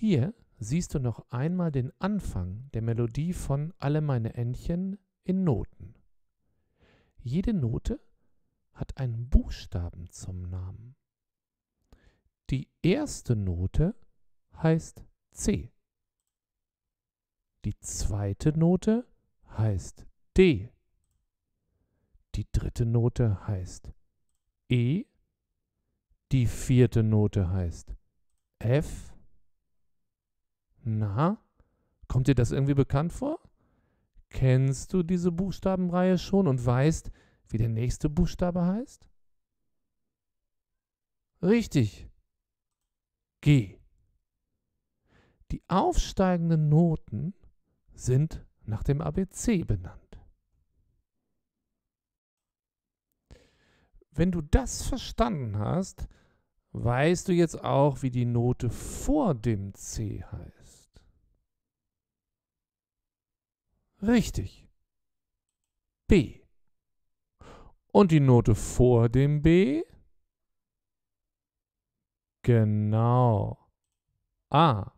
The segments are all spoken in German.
Hier siehst du noch einmal den Anfang der Melodie von Alle meine Entchen in Noten. Jede Note hat einen Buchstaben zum Namen. Die erste Note heißt C. Die zweite Note heißt D. Die dritte Note heißt E. Die vierte Note heißt F. Na, kommt dir das irgendwie bekannt vor? Kennst du diese Buchstabenreihe schon und weißt, wie der nächste Buchstabe heißt? Richtig. G. Die aufsteigenden Noten sind nach dem ABC benannt. Wenn du das verstanden hast, weißt du jetzt auch, wie die Note vor dem C heißt? Richtig. B. Und die Note vor dem B? Genau. A.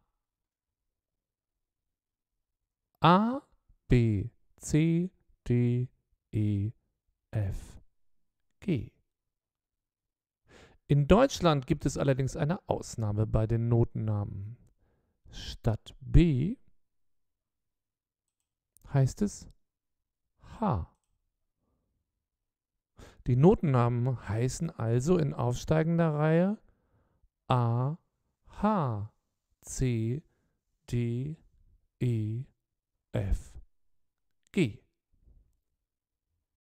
A, B, C, D, E, F, G. In Deutschland gibt es allerdings eine Ausnahme bei den Notennamen. Statt B heißt es H. Die Notennamen heißen also in aufsteigender Reihe A, H, C, D, E, F, G.